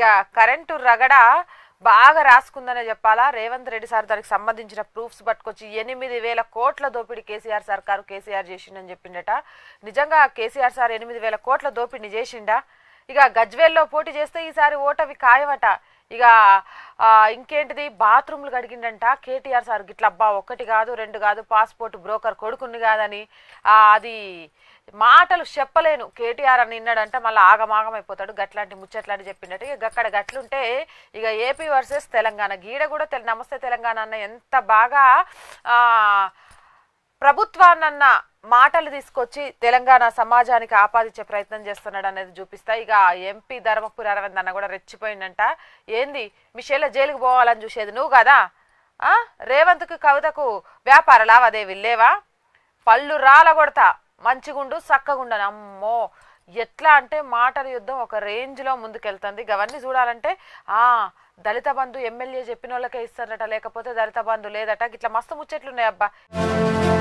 ఇక కరెంటు రగడ బాగా రాసుకుందనే చెప్పాలా రేవంత్ రెడ్డి సార్ దానికి సంబంధించిన ప్రూఫ్స్ పట్టుకొచ్చి ఎనిమిది వేల కోట్ల దోపిడీ కేసీఆర్ సర్కారు కేసీఆర్ చేసిండని చెప్పిండట నిజంగా కేసీఆర్ సార్ ఎనిమిది వేల కోట్ల దోపిడీని చేసిండా ఇక గజ్వేల్లో పోటీ చేస్తే ఈసారి ఓటవి ఖాయమట ఇక ఇంకేంటిది బాత్రూమ్లు కడిగిండంట కేటీఆర్ సార్ గిట్లబ్బా ఒకటి కాదు రెండు కాదు పాస్పోర్ట్ బ్రోకర్ కొడుకుని కాదని అది మాటలు చెప్పలేను కేటీఆర్ అని విన్నాడంటే మళ్ళీ ఆగమాగమైపోతాడు గట్లాంటి ముచ్చట్లాంటి చెప్పినట్టు ఇక అక్కడ గట్లుంటే ఇక ఏపీ వర్సెస్ తెలంగాణ గీడ కూడా నమస్తే తెలంగాణ అన్న ఎంత బాగా ప్రభుత్వాన్న మాటలు తీసుకొచ్చి తెలంగాణ సమాజానికి ఆపాదించే ప్రయత్నం చేస్తున్నాడు అనేది చూపిస్తాయి ఇక ఎంపీ ధర్మపురి అరవింద్ అన్న కూడా రెచ్చిపోయిందంట ఏంది మిషేల జైలుకు పోవాలని చూసేది నువ్వు కదా రేవంత్కు కవితకు వ్యాపార లావాదేవి లేవా పళ్ళు రాలగొడతా మంచిగుండు సక్కగుండను అమ్మో ఎట్లా అంటే మాటల యుద్ధం ఒక రేంజ్లో ముందుకెళ్తుంది అవన్నీ చూడాలంటే ఆ దళిత బంధు ఎమ్మెల్యే చెప్పిన వాళ్ళకే ఇస్తారట లేకపోతే దళిత బంధు లేదట ఇట్లా మస్తు ముచ్చట్లున్నాయి అబ్బా